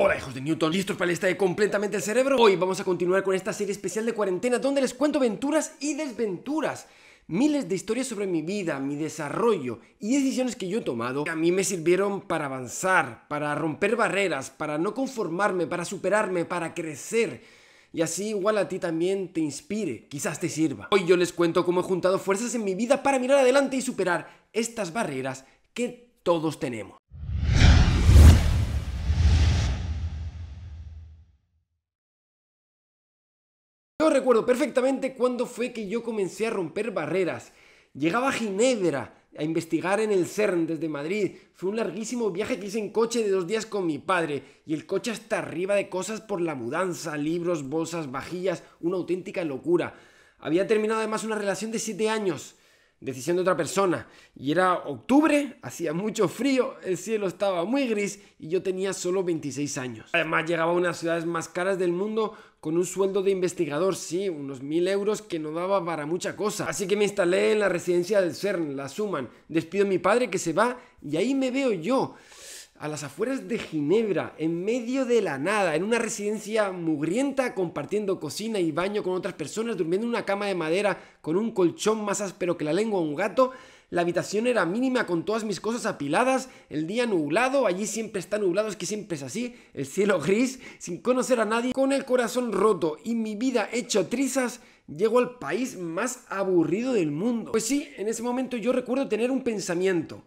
Hola hijos de Newton, ¿listos para el completamente el cerebro? Hoy vamos a continuar con esta serie especial de cuarentena donde les cuento aventuras y desventuras. Miles de historias sobre mi vida, mi desarrollo y decisiones que yo he tomado que a mí me sirvieron para avanzar, para romper barreras, para no conformarme, para superarme, para crecer. Y así igual a ti también te inspire, quizás te sirva. Hoy yo les cuento cómo he juntado fuerzas en mi vida para mirar adelante y superar estas barreras que todos tenemos. recuerdo perfectamente cuándo fue que yo comencé a romper barreras. Llegaba a Ginebra a investigar en el CERN desde Madrid. Fue un larguísimo viaje que hice en coche de dos días con mi padre, y el coche hasta arriba de cosas por la mudanza, libros, bolsas, vajillas, una auténtica locura. Había terminado además una relación de siete años decisión de otra persona. Y era octubre, hacía mucho frío, el cielo estaba muy gris y yo tenía solo 26 años. Además llegaba a unas ciudades más caras del mundo con un sueldo de investigador, sí, unos mil euros que no daba para mucha cosa. Así que me instalé en la residencia del CERN, la Suman. Despido a mi padre que se va y ahí me veo yo a las afueras de Ginebra, en medio de la nada, en una residencia mugrienta, compartiendo cocina y baño con otras personas, durmiendo en una cama de madera con un colchón más áspero que la lengua de un gato. La habitación era mínima con todas mis cosas apiladas, el día nublado, allí siempre está nublado, es que siempre es así, el cielo gris, sin conocer a nadie, con el corazón roto y mi vida hecha trizas, llego al país más aburrido del mundo. Pues sí, en ese momento yo recuerdo tener un pensamiento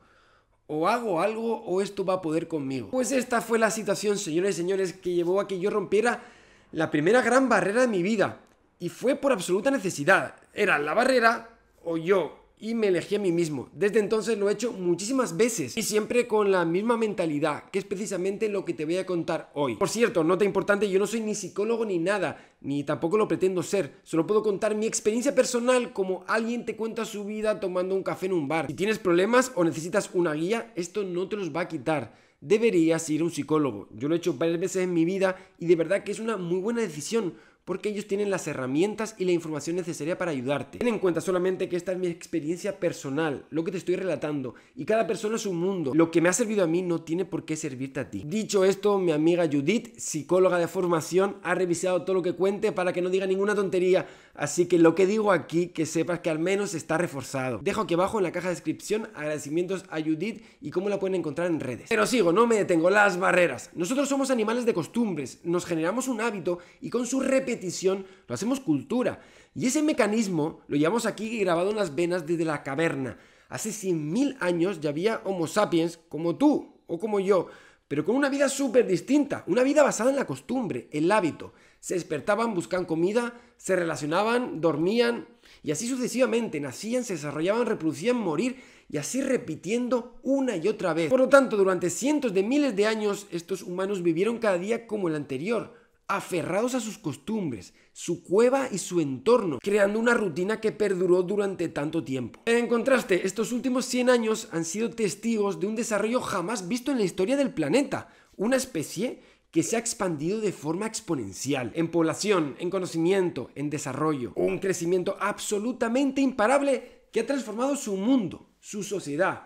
o hago algo o esto va a poder conmigo. Pues esta fue la situación, señores y señores, que llevó a que yo rompiera la primera gran barrera de mi vida. Y fue por absoluta necesidad. Era la barrera o yo y me elegí a mí mismo. Desde entonces lo he hecho muchísimas veces y siempre con la misma mentalidad, que es precisamente lo que te voy a contar hoy. Por cierto, nota importante, yo no soy ni psicólogo ni nada, ni tampoco lo pretendo ser. Solo puedo contar mi experiencia personal como alguien te cuenta su vida tomando un café en un bar. Si tienes problemas o necesitas una guía, esto no te los va a quitar deberías ir a un psicólogo. Yo lo he hecho varias veces en mi vida y de verdad que es una muy buena decisión porque ellos tienen las herramientas y la información necesaria para ayudarte. Ten en cuenta solamente que esta es mi experiencia personal, lo que te estoy relatando, y cada persona es un mundo. Lo que me ha servido a mí no tiene por qué servirte a ti. Dicho esto, mi amiga Judith, psicóloga de formación, ha revisado todo lo que cuente para que no diga ninguna tontería. Así que lo que digo aquí, que sepas que al menos está reforzado. Dejo aquí abajo en la caja de descripción agradecimientos a Judith y cómo la pueden encontrar en redes. Pero sigo, no me detengo, las barreras. Nosotros somos animales de costumbres, nos generamos un hábito y con su repetición lo hacemos cultura. Y ese mecanismo lo llevamos aquí grabado en las venas desde la caverna. Hace 100.000 años ya había Homo sapiens como tú o como yo pero con una vida súper distinta, una vida basada en la costumbre, el hábito. Se despertaban, buscaban comida, se relacionaban, dormían y así sucesivamente, nacían, se desarrollaban, reproducían, morían y así repitiendo una y otra vez. Por lo tanto, durante cientos de miles de años, estos humanos vivieron cada día como el anterior, aferrados a sus costumbres, su cueva y su entorno, creando una rutina que perduró durante tanto tiempo. En contraste, estos últimos 100 años han sido testigos de un desarrollo jamás visto en la historia del planeta, una especie que se ha expandido de forma exponencial en población, en conocimiento, en desarrollo, un crecimiento absolutamente imparable que ha transformado su mundo, su sociedad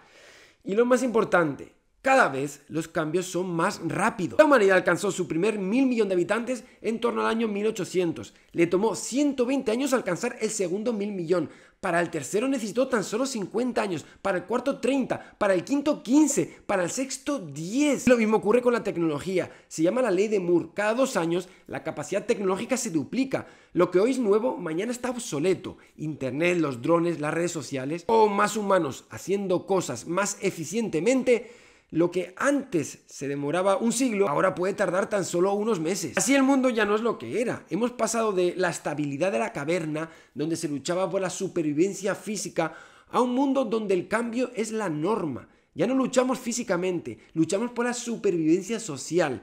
y lo más importante, cada vez los cambios son más rápidos. La humanidad alcanzó su primer mil millón de habitantes en torno al año 1800. Le tomó 120 años alcanzar el segundo mil millón. Para el tercero necesitó tan solo 50 años, para el cuarto 30, para el quinto 15, para el sexto 10. Lo mismo ocurre con la tecnología. Se llama la ley de Moore. Cada dos años la capacidad tecnológica se duplica. Lo que hoy es nuevo, mañana está obsoleto. Internet, los drones, las redes sociales o más humanos haciendo cosas más eficientemente lo que antes se demoraba un siglo, ahora puede tardar tan solo unos meses. Así el mundo ya no es lo que era. Hemos pasado de la estabilidad de la caverna, donde se luchaba por la supervivencia física, a un mundo donde el cambio es la norma. Ya no luchamos físicamente, luchamos por la supervivencia social.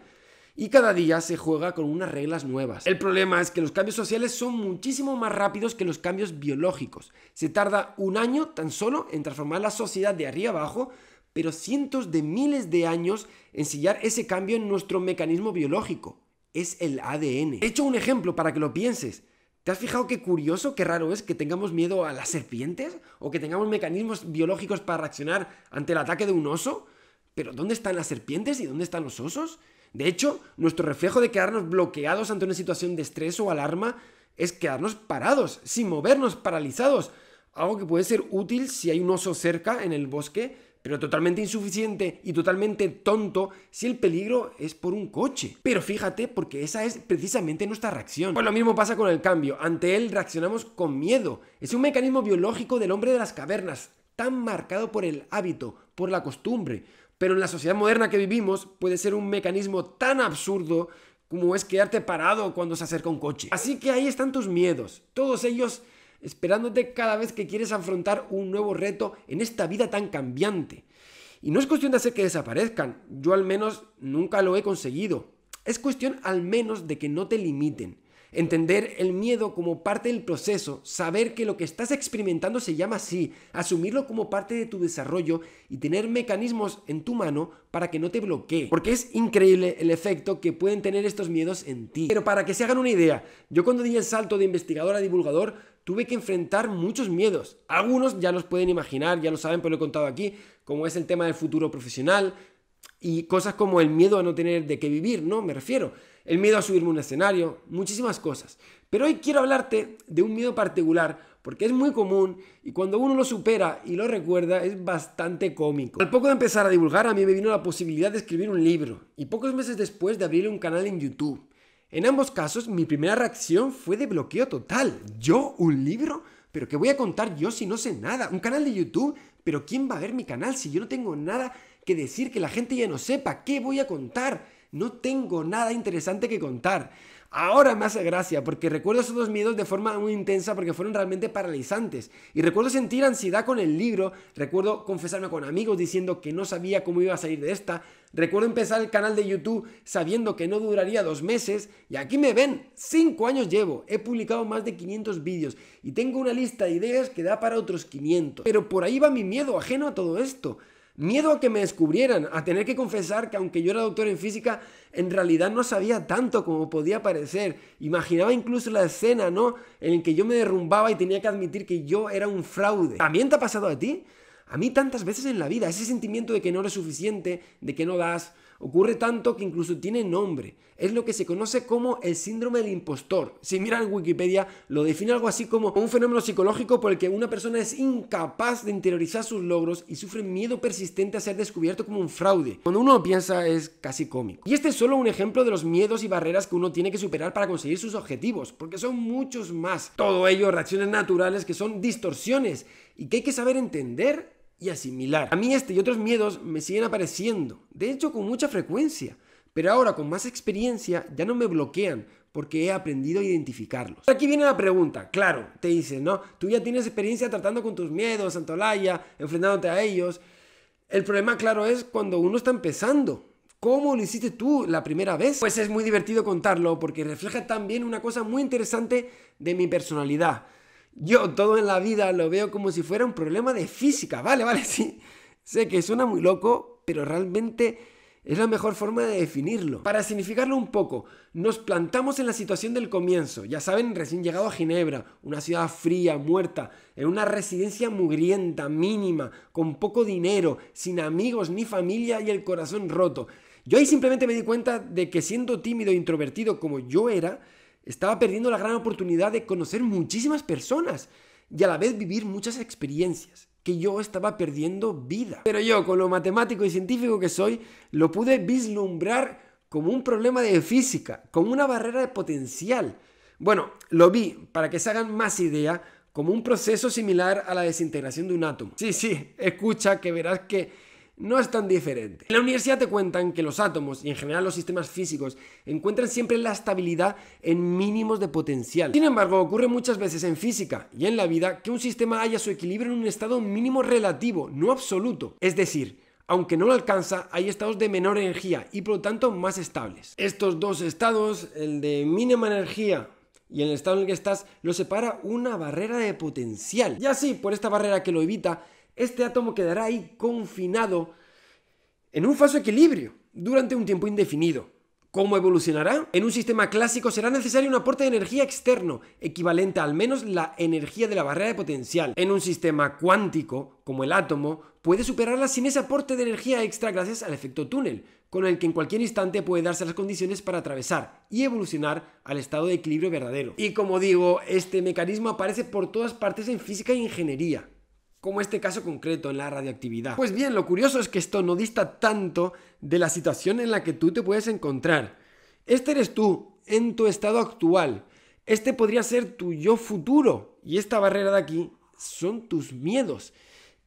Y cada día se juega con unas reglas nuevas. El problema es que los cambios sociales son muchísimo más rápidos que los cambios biológicos. Se tarda un año tan solo en transformar la sociedad de arriba abajo pero cientos de miles de años ensillar ese cambio en nuestro mecanismo biológico. Es el ADN. He hecho un ejemplo para que lo pienses. ¿Te has fijado qué curioso, qué raro es que tengamos miedo a las serpientes? ¿O que tengamos mecanismos biológicos para reaccionar ante el ataque de un oso? Pero ¿dónde están las serpientes y dónde están los osos? De hecho, nuestro reflejo de quedarnos bloqueados ante una situación de estrés o alarma es quedarnos parados, sin movernos, paralizados. Algo que puede ser útil si hay un oso cerca en el bosque pero totalmente insuficiente y totalmente tonto si el peligro es por un coche. Pero fíjate, porque esa es precisamente nuestra reacción. Pues lo mismo pasa con el cambio, ante él reaccionamos con miedo. Es un mecanismo biológico del hombre de las cavernas, tan marcado por el hábito, por la costumbre. Pero en la sociedad moderna que vivimos puede ser un mecanismo tan absurdo como es quedarte parado cuando se acerca un coche. Así que ahí están tus miedos, todos ellos esperándote cada vez que quieres afrontar un nuevo reto en esta vida tan cambiante. Y no es cuestión de hacer que desaparezcan, yo al menos nunca lo he conseguido. Es cuestión al menos de que no te limiten. Entender el miedo como parte del proceso, saber que lo que estás experimentando se llama así, asumirlo como parte de tu desarrollo y tener mecanismos en tu mano para que no te bloquee. Porque es increíble el efecto que pueden tener estos miedos en ti. Pero para que se hagan una idea, yo cuando di el salto de investigador a divulgador, tuve que enfrentar muchos miedos. Algunos ya los pueden imaginar, ya lo saben, pero lo he contado aquí, como es el tema del futuro profesional y cosas como el miedo a no tener de qué vivir, ¿no? Me refiero. El miedo a subirme un escenario, muchísimas cosas. Pero hoy quiero hablarte de un miedo particular porque es muy común y cuando uno lo supera y lo recuerda es bastante cómico. Al poco de empezar a divulgar a mí me vino la posibilidad de escribir un libro y pocos meses después de abrir un canal en YouTube. En ambos casos, mi primera reacción fue de bloqueo total. ¿Yo? ¿Un libro? ¿Pero qué voy a contar yo si no sé nada? ¿Un canal de YouTube? ¿Pero quién va a ver mi canal si yo no tengo nada que decir que la gente ya no sepa? ¿Qué voy a contar? No tengo nada interesante que contar. Ahora me hace gracia porque recuerdo esos dos miedos de forma muy intensa porque fueron realmente paralizantes. Y recuerdo sentir ansiedad con el libro, recuerdo confesarme con amigos diciendo que no sabía cómo iba a salir de esta, recuerdo empezar el canal de YouTube sabiendo que no duraría dos meses y aquí me ven, cinco años llevo, he publicado más de 500 vídeos y tengo una lista de ideas que da para otros 500. Pero por ahí va mi miedo ajeno a todo esto. Miedo a que me descubrieran, a tener que confesar que aunque yo era doctor en física, en realidad no sabía tanto como podía parecer. Imaginaba incluso la escena, ¿no? En la que yo me derrumbaba y tenía que admitir que yo era un fraude. ¿También te ha pasado a ti? A mí tantas veces en la vida, ese sentimiento de que no eres suficiente, de que no das, Ocurre tanto que incluso tiene nombre. Es lo que se conoce como el síndrome del impostor. Si miran Wikipedia, lo define algo así como un fenómeno psicológico por el que una persona es incapaz de interiorizar sus logros y sufre miedo persistente a ser descubierto como un fraude. Cuando uno piensa es casi cómico. Y este es solo un ejemplo de los miedos y barreras que uno tiene que superar para conseguir sus objetivos, porque son muchos más. Todo ello reacciones naturales que son distorsiones y que hay que saber entender y asimilar. A mí este y otros miedos me siguen apareciendo, de hecho con mucha frecuencia, pero ahora con más experiencia ya no me bloquean porque he aprendido a identificarlos. Aquí viene la pregunta, claro, te dicen, ¿no? Tú ya tienes experiencia tratando con tus miedos, Santolaya, enfrentándote a ellos. El problema, claro, es cuando uno está empezando. ¿Cómo lo hiciste tú la primera vez? Pues es muy divertido contarlo porque refleja también una cosa muy interesante de mi personalidad. Yo todo en la vida lo veo como si fuera un problema de física, vale, vale, sí. Sé que suena muy loco, pero realmente es la mejor forma de definirlo. Para significarlo un poco, nos plantamos en la situación del comienzo. Ya saben, recién llegado a Ginebra, una ciudad fría, muerta, en una residencia mugrienta, mínima, con poco dinero, sin amigos ni familia y el corazón roto. Yo ahí simplemente me di cuenta de que siendo tímido e introvertido como yo era, estaba perdiendo la gran oportunidad de conocer muchísimas personas y a la vez vivir muchas experiencias, que yo estaba perdiendo vida. Pero yo, con lo matemático y científico que soy, lo pude vislumbrar como un problema de física, como una barrera de potencial. Bueno, lo vi, para que se hagan más idea, como un proceso similar a la desintegración de un átomo. Sí, sí, escucha que verás que no es tan diferente. En la universidad te cuentan que los átomos y en general los sistemas físicos encuentran siempre la estabilidad en mínimos de potencial. Sin embargo, ocurre muchas veces en física y en la vida que un sistema haya su equilibrio en un estado mínimo relativo, no absoluto. Es decir, aunque no lo alcanza, hay estados de menor energía y por lo tanto más estables. Estos dos estados, el de mínima energía y el estado en el que estás, lo separa una barrera de potencial. Y así, por esta barrera que lo evita, este átomo quedará ahí confinado en un falso equilibrio durante un tiempo indefinido. ¿Cómo evolucionará? En un sistema clásico será necesario un aporte de energía externo, equivalente al menos la energía de la barrera de potencial. En un sistema cuántico, como el átomo, puede superarla sin ese aporte de energía extra gracias al efecto túnel, con el que en cualquier instante puede darse las condiciones para atravesar y evolucionar al estado de equilibrio verdadero. Y como digo, este mecanismo aparece por todas partes en física e ingeniería como este caso concreto en la radioactividad. Pues bien, lo curioso es que esto no dista tanto de la situación en la que tú te puedes encontrar. Este eres tú, en tu estado actual. Este podría ser tu yo futuro. Y esta barrera de aquí son tus miedos.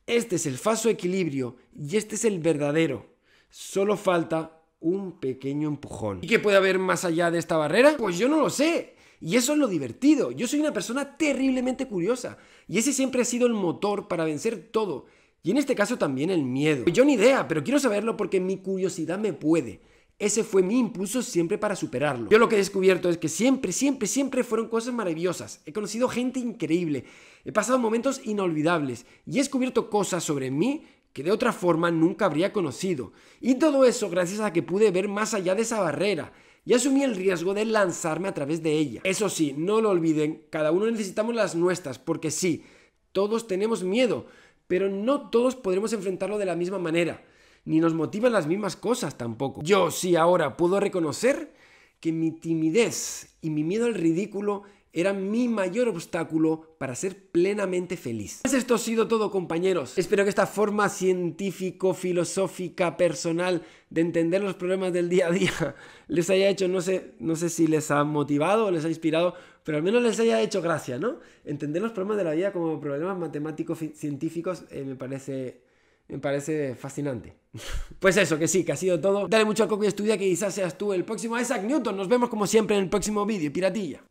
Este es el falso equilibrio y este es el verdadero. Solo falta un pequeño empujón. ¿Y qué puede haber más allá de esta barrera? Pues yo no lo sé. Y eso es lo divertido. Yo soy una persona terriblemente curiosa. Y ese siempre ha sido el motor para vencer todo. Y en este caso también el miedo. Yo ni idea, pero quiero saberlo porque mi curiosidad me puede. Ese fue mi impulso siempre para superarlo. Yo lo que he descubierto es que siempre, siempre, siempre fueron cosas maravillosas. He conocido gente increíble. He pasado momentos inolvidables. Y he descubierto cosas sobre mí que de otra forma nunca habría conocido. Y todo eso gracias a que pude ver más allá de esa barrera y asumí el riesgo de lanzarme a través de ella. Eso sí, no lo olviden, cada uno necesitamos las nuestras, porque sí, todos tenemos miedo, pero no todos podremos enfrentarlo de la misma manera, ni nos motivan las mismas cosas tampoco. Yo sí ahora puedo reconocer que mi timidez y mi miedo al ridículo era mi mayor obstáculo para ser plenamente feliz. Pues esto ha sido todo compañeros. Espero que esta forma científico, filosófica, personal de entender los problemas del día a día les haya hecho, no sé, no sé si les ha motivado o les ha inspirado, pero al menos les haya hecho gracia, ¿no? Entender los problemas de la vida como problemas matemáticos, científicos, eh, me parece me parece fascinante. Pues eso, que sí, que ha sido todo. Dale mucho al coco y estudia que quizás seas tú el próximo Isaac Newton. Nos vemos como siempre en el próximo vídeo, piratilla.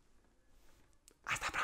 Hasta pronto.